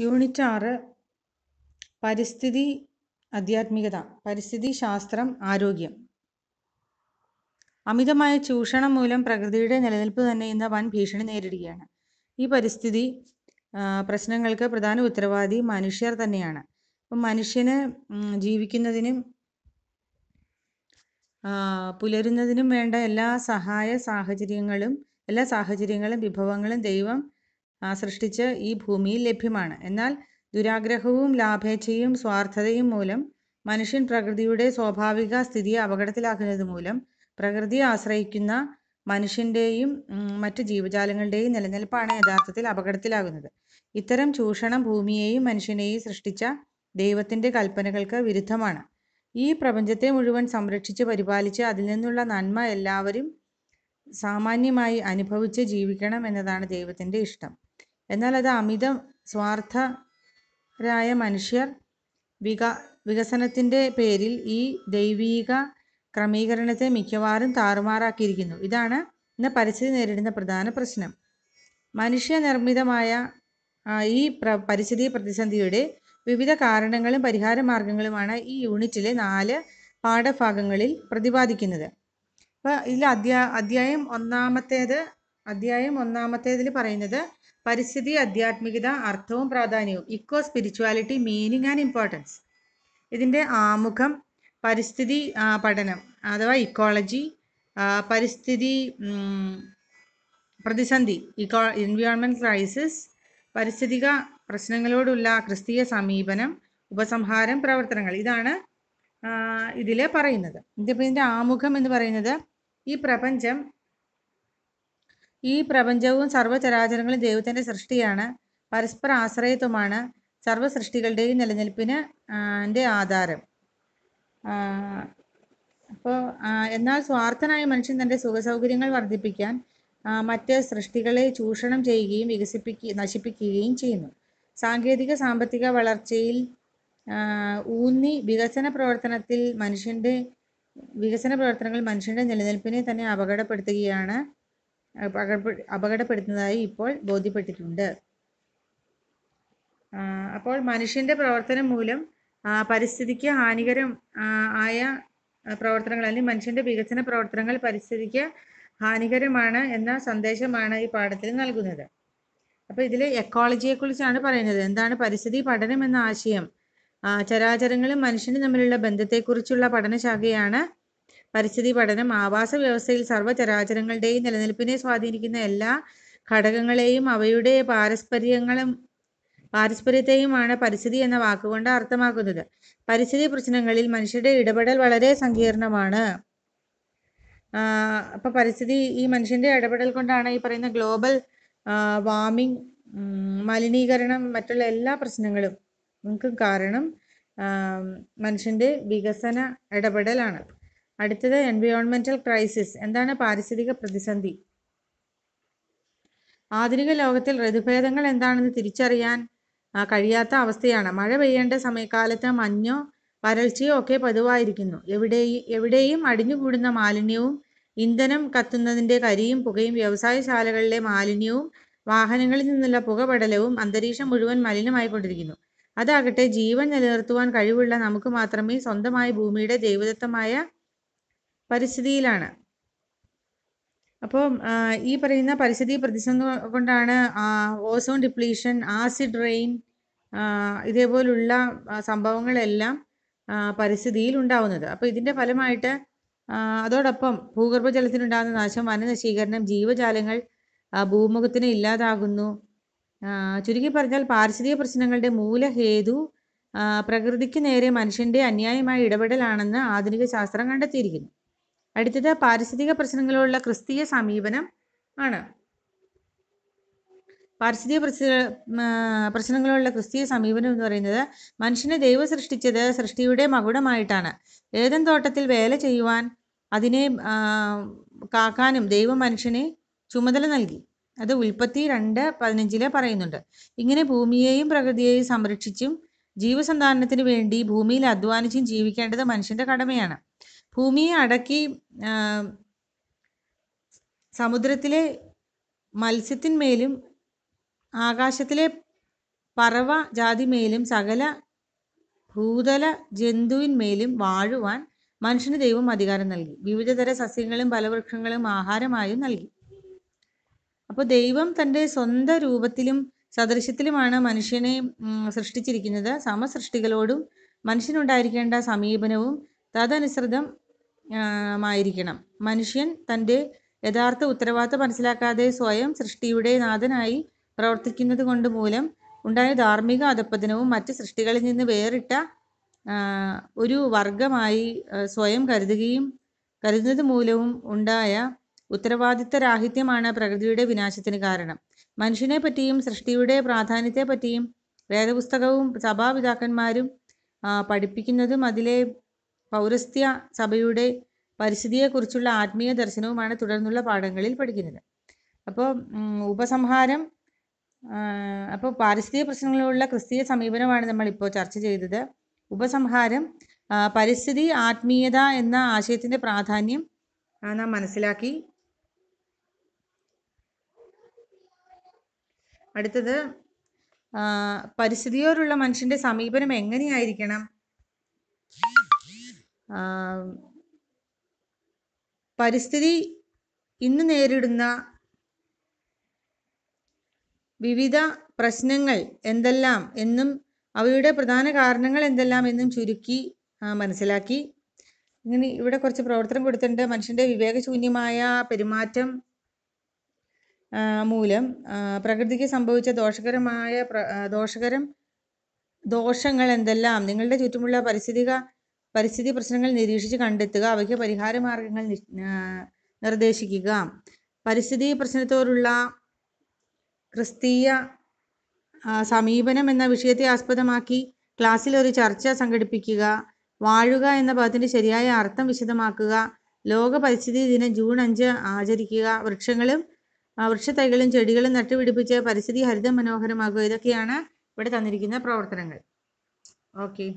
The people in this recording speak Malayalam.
യൂണിറ്റ് ആറ് പരിസ്ഥിതി ആധ്യാത്മികത പരിസ്ഥിതി ശാസ്ത്രം ആരോഗ്യം അമിതമായ ചൂഷണം മൂലം പ്രകൃതിയുടെ നിലനിൽപ്പ് തന്നെ ഇന്ന് വൻ ഭീഷണി നേരിടുകയാണ് ഈ പരിസ്ഥിതി പ്രശ്നങ്ങൾക്ക് പ്രധാന ഉത്തരവാദി മനുഷ്യർ തന്നെയാണ് അപ്പം മനുഷ്യന് ജീവിക്കുന്നതിനും പുലരുന്നതിനും വേണ്ട എല്ലാ സഹായ സാഹചര്യങ്ങളും എല്ലാ സാഹചര്യങ്ങളും വിഭവങ്ങളും ദൈവം സൃഷ്ടിച്ച് ഈ ഭൂമിയിൽ ലഭ്യമാണ് എന്നാൽ ദുരാഗ്രഹവും ലാഭേച്ഛയും സ്വാർത്ഥതയും മൂലം മനുഷ്യൻ പ്രകൃതിയുടെ സ്വാഭാവിക സ്ഥിതിയെ അപകടത്തിലാക്കുന്നത് മൂലം പ്രകൃതിയെ ആശ്രയിക്കുന്ന മനുഷ്യൻ്റെയും മറ്റ് ജീവജാലങ്ങളുടെയും നിലനിൽപ്പാണ് യഥാർത്ഥത്തിൽ അപകടത്തിലാകുന്നത് ഇത്തരം ചൂഷണം ഭൂമിയെയും മനുഷ്യനെയും സൃഷ്ടിച്ച ദൈവത്തിൻ്റെ കൽപ്പനകൾക്ക് വിരുദ്ധമാണ് ഈ പ്രപഞ്ചത്തെ മുഴുവൻ സംരക്ഷിച്ച് പരിപാലിച്ച് അതിൽ നിന്നുള്ള നന്മ എല്ലാവരും സാമാന്യമായി അനുഭവിച്ച് ജീവിക്കണം എന്നതാണ് ദൈവത്തിൻ്റെ ഇഷ്ടം എന്നാൽ അത് അമിത സ്വാർത്ഥരായ മനുഷ്യർ വിക വികസനത്തിൻ്റെ പേരിൽ ഈ ദൈവീക ക്രമീകരണത്തെ മിക്കവാറും താറുമാറാക്കിയിരിക്കുന്നു ഇതാണ് ഇന്ന് പരിസ്ഥിതി നേരിടുന്ന പ്രധാന പ്രശ്നം മനുഷ്യനിർമ്മിതമായ ഈ പ്ര പരിസ്ഥിതി പ്രതിസന്ധിയുടെ വിവിധ കാരണങ്ങളും പരിഹാര മാർഗങ്ങളുമാണ് ഈ യൂണിറ്റിലെ നാല് പാഠഭാഗങ്ങളിൽ പ്രതിപാദിക്കുന്നത് അപ്പോൾ ഇതിൽ അധ്യാ അധ്യായം ഒന്നാമത്തേത് അധ്യായം ഒന്നാമത്തേതിൽ പറയുന്നത് പരിസ്ഥിതി ആധ്യാത്മികത അർത്ഥവും പ്രാധാന്യവും eco spirituality meaning and importance ഇതിൻ്റെ ആമുഖം പരിസ്ഥിതി പഠനം അഥവാ ഇക്കോളജി പരിസ്ഥിതി പ്രതിസന്ധി ഇക്കോ എൻവയോൺമെൻറ്റ് ക്രൈസിസ് പരിസ്ഥിതിക പ്രശ്നങ്ങളോടുള്ള ക്രിസ്തീയ സമീപനം ഉപസംഹാരം പ്രവർത്തനങ്ങൾ ഇതാണ് ഇതിൽ പറയുന്നത് ഇതിപ്പോൾ ഇതിൻ്റെ ആമുഖം എന്ന് പറയുന്നത് ഈ പ്രപഞ്ചം ഈ പ്രപഞ്ചവും സർവ്വചരാചരങ്ങളും ദൈവത്തിൻ്റെ സൃഷ്ടിയാണ് പരസ്പര ആശ്രയത്വമാണ് സർവ്വ സൃഷ്ടികളുടെയും നിലനിൽപ്പിന് എൻ്റെ ആധാരം അപ്പോൾ എന്നാൽ സ്വാർത്ഥനായ മനുഷ്യൻ തൻ്റെ സുഖസൗകര്യങ്ങൾ വർദ്ധിപ്പിക്കാൻ മറ്റ് സൃഷ്ടികളെ ചൂഷണം ചെയ്യുകയും വികസിപ്പിക്കുകയും നശിപ്പിക്കുകയും ചെയ്യുന്നു സാങ്കേതിക സാമ്പത്തിക വളർച്ചയിൽ ഊന്നി വികസന പ്രവർത്തനത്തിൽ മനുഷ്യൻ്റെ വികസന പ്രവർത്തനങ്ങൾ മനുഷ്യൻ്റെ നിലനിൽപ്പിനെ തന്നെ അപകടപ്പെടുത്തുകയാണ് അപകടപ്പെടുന്നതായി ഇപ്പോൾ ബോധ്യപ്പെട്ടിട്ടുണ്ട് അപ്പോൾ മനുഷ്യന്റെ പ്രവർത്തനം മൂലം പരിസ്ഥിതിക്ക് ഹാനികരം ആയ പ്രവർത്തനങ്ങൾ അല്ലെങ്കിൽ മനുഷ്യന്റെ വികസന പ്രവർത്തനങ്ങൾ പരിസ്ഥിതിക്ക് ഹാനികരമാണ് എന്ന സന്ദേശമാണ് ഈ പാഠത്തിൽ നൽകുന്നത് അപ്പോൾ എക്കോളജിയെ എക്കോളജിയെക്കുറിച്ചാണ് പറയുന്നത് എന്താണ് പരിസ്ഥിതി പഠനം എന്ന ആശയം ചരാചരങ്ങളും മനുഷ്യനും തമ്മിലുള്ള ബന്ധത്തെക്കുറിച്ചുള്ള പഠനശാഖയാണ് പരിസ്ഥിതി പഠനം ആവാസ വ്യവസ്ഥയിൽ സർവ്വചരാചരങ്ങളുടെയും നിലനിൽപ്പിനെ സ്വാധീനിക്കുന്ന എല്ലാ ഘടകങ്ങളെയും അവയുടെ പാരസ്പര്യങ്ങളും പാരസ്പര്യത്തെയുമാണ് പരിസ്ഥിതി എന്ന വാക്കുകൊണ്ട് അർത്ഥമാക്കുന്നത് പരിസ്ഥിതി പ്രശ്നങ്ങളിൽ മനുഷ്യരുടെ ഇടപെടൽ വളരെ സങ്കീർണമാണ് അപ്പൊ പരിസ്ഥിതി ഈ മനുഷ്യന്റെ ഇടപെടൽ കൊണ്ടാണ് ഈ പറയുന്ന ഗ്ലോബൽ വാമിംഗ് മലിനീകരണം മറ്റുള്ള എല്ലാ പ്രശ്നങ്ങളും നമുക്ക് കാരണം മനുഷ്യന്റെ വികസന ഇടപെടലാണ് അടുത്തത് എൻവയോൺമെന്റൽ ക്രൈസിസ് എന്താണ് പാരിസ്ഥിതിക പ്രതിസന്ധി ആധുനിക ലോകത്തിൽ ഋതുഭേദങ്ങൾ എന്താണെന്ന് തിരിച്ചറിയാൻ കഴിയാത്ത അവസ്ഥയാണ് മഴ പെയ്യേണ്ട സമയകാലത്ത് മഞ്ഞോ വരൾച്ചയോ ഒക്കെ പതിവായിരിക്കുന്നു എവിടെയും എവിടെയും അടിഞ്ഞുകൂടുന്ന മാലിന്യവും ഇന്ധനം കത്തുന്നതിന്റെ കരിയും പുകയും വ്യവസായശാലകളിലെ മാലിന്യവും വാഹനങ്ങളിൽ നിന്നുള്ള പുകപടലവും അന്തരീക്ഷം മുഴുവൻ മലിനമായിക്കൊണ്ടിരിക്കുന്നു അതാകട്ടെ ജീവൻ നിലനിർത്തുവാൻ കഴിവുള്ള നമുക്ക് മാത്രമേ സ്വന്തമായ ഭൂമിയുടെ ദൈവദത്തമായ പരിസ്ഥിതിയിലാണ് അപ്പോൾ ഈ പറയുന്ന പരിസ്ഥിതി പ്രതിസന്ധി കൊണ്ടാണ് ഓസോൺ ഡിപ്ലീഷൻ ആസിഡ് റെയിൻ ഇതേപോലുള്ള സംഭവങ്ങളെല്ലാം പരിസ്ഥിതിയിൽ ഉണ്ടാവുന്നത് അപ്പോൾ ഇതിൻ്റെ ഫലമായിട്ട് അതോടൊപ്പം ഭൂഗർഭജലത്തിനുണ്ടാകുന്ന നാശം വനനശീകരണം ജീവജാലങ്ങൾ ഭൂമുഖത്തിന് ഇല്ലാതാകുന്നു ചുരുക്കി പറഞ്ഞാൽ പാരിസ്ഥിതിക പ്രശ്നങ്ങളുടെ മൂലഹേതു പ്രകൃതിക്ക് നേരെ മനുഷ്യൻ്റെ അന്യായമായ ഇടപെടലാണെന്ന് ആധുനിക ശാസ്ത്രം കണ്ടെത്തിയിരിക്കുന്നു അടുത്തത് പാരിസ്ഥിതിക പ്രശ്നങ്ങളോടുള്ള ക്രിസ്തീയ സമീപനം ആണ് പാരിസ്ഥിതിക പ്രശ്നങ്ങളുള്ള ക്രിസ്തീയ സമീപനം എന്ന് പറയുന്നത് മനുഷ്യനെ ദൈവം സൃഷ്ടിച്ചത് സൃഷ്ടിയുടെ മകുടമായിട്ടാണ് ഏതൻ തോട്ടത്തിൽ വേല ചെയ്യുവാൻ അതിനെ കാക്കാനും ദൈവം മനുഷ്യനെ ചുമതല നൽകി അത് ഉൽപ്പത്തി രണ്ട് പതിനഞ്ചിലെ പറയുന്നുണ്ട് ഇങ്ങനെ ഭൂമിയെയും പ്രകൃതിയെയും സംരക്ഷിച്ചും ജീവസന്ധാനത്തിന് വേണ്ടി ഭൂമിയിൽ അധ്വാനിച്ചും ജീവിക്കേണ്ടത് മനുഷ്യന്റെ കടമയാണ് ഭൂമിയെ അടക്കി സമുദ്രത്തിലെ മത്സ്യത്തിന്മേലും ആകാശത്തിലെ പറവ ജാതിമേലും സകല ഭൂതല ജന്തുവിന്മേലും വാഴുവാൻ മനുഷ്യന് ദൈവം അധികാരം നൽകി വിവിധതര സസ്യങ്ങളും ഫലവൃക്ഷങ്ങളും ആഹാരമായും നൽകി അപ്പോൾ ദൈവം തൻ്റെ സ്വന്തം രൂപത്തിലും സദൃശ്യത്തിലുമാണ് മനുഷ്യനെ സൃഷ്ടിച്ചിരിക്കുന്നത് സമസൃഷ്ടികളോടും മനുഷ്യനുണ്ടായിരിക്കേണ്ട സമീപനവും തദനുസൃതം മായിരിക്കണം മനുഷ്യൻ തൻ്റെ യഥാർത്ഥ ഉത്തരവാദിത്വം മനസ്സിലാക്കാതെ സ്വയം സൃഷ്ടിയുടെ നാഥനായി പ്രവർത്തിക്കുന്നത് കൊണ്ട് മൂലം ഉണ്ടായ ധാർമ്മിക അധപ്പതനവും മറ്റ് സൃഷ്ടികളിൽ നിന്ന് വേറിട്ട ഒരു വർഗമായി സ്വയം കരുതുകയും കരുതുന്നത് മൂലവും ഉണ്ടായ ഉത്തരവാദിത്ത രാഹിത്യമാണ് പ്രകൃതിയുടെ വിനാശത്തിന് കാരണം മനുഷ്യനെ പറ്റിയും സൃഷ്ടിയുടെ പ്രാധാന്യത്തെ പറ്റിയും വേദപുസ്തകവും സഭാപിതാക്കന്മാരും പഠിപ്പിക്കുന്നതും അതിലെ പൗരസ്ത്യ സഭയുടെ പരിസ്ഥിതിയെക്കുറിച്ചുള്ള ആത്മീയ ദർശനവുമാണ് തുടർന്നുള്ള പാഠങ്ങളിൽ പഠിക്കുന്നത് അപ്പോൾ ഉപസംഹാരം അപ്പോൾ പാരിസ്ഥിതിക പ്രശ്നങ്ങളിലുള്ള ക്രിസ്തീയ സമീപനമാണ് നമ്മൾ ഇപ്പോൾ ചർച്ച ചെയ്തത് ഉപസംഹാരം പരിസ്ഥിതി ആത്മീയത എന്ന ആശയത്തിൻ്റെ പ്രാധാന്യം നാം മനസ്സിലാക്കി അടുത്തത് പരിസ്ഥിതിയോടുള്ള മനുഷ്യൻ്റെ സമീപനം എങ്ങനെയായിരിക്കണം പരിസ്ഥിതി ഇന്ന് നേരിടുന്ന വിവിധ പ്രശ്നങ്ങൾ എന്തെല്ലാം എന്നും അവയുടെ പ്രധാന കാരണങ്ങൾ എന്തെല്ലാം എന്നും ചുരുക്കി മനസ്സിലാക്കി ഇങ്ങനെ ഇവിടെ കുറച്ച് പ്രവർത്തനം കൊടുത്തിട്ടുണ്ട് മനുഷ്യന്റെ വിവേകശൂന്യമായ പെരുമാറ്റം മൂലം പ്രകൃതിക്ക് സംഭവിച്ച ദോഷകരമായ ദോഷകരം ദോഷങ്ങൾ എന്തെല്ലാം നിങ്ങളുടെ ചുറ്റുമുള്ള പരിസ്ഥിതിക പരിസ്ഥിതി പ്രശ്നങ്ങൾ നിരീക്ഷിച്ച് കണ്ടെത്തുക അവയ്ക്ക് പരിഹാര മാർഗങ്ങൾ നിർദ്ദേശിക്കുക പരിസ്ഥിതി പ്രശ്നത്തോടുള്ള ക്രിസ്തീയ സമീപനം എന്ന വിഷയത്തെ ആസ്പദമാക്കി ക്ലാസ്സിൽ ഒരു ചർച്ച സംഘടിപ്പിക്കുക വാഴുക എന്ന പദത്തിന്റെ ശരിയായ അർത്ഥം വിശദമാക്കുക ലോക പരിസ്ഥിതി ദിനം ജൂൺ അഞ്ച് ആചരിക്കുക വൃക്ഷങ്ങളും വൃക്ഷത്തൈകളും ചെടികളും നട്ടുപിടിപ്പിച്ച് പരിസ്ഥിതി ഹരിത മനോഹരമാക്കുക ഇതൊക്കെയാണ് ഇവിടെ തന്നിരിക്കുന്ന പ്രവർത്തനങ്ങൾ ഓക്കെ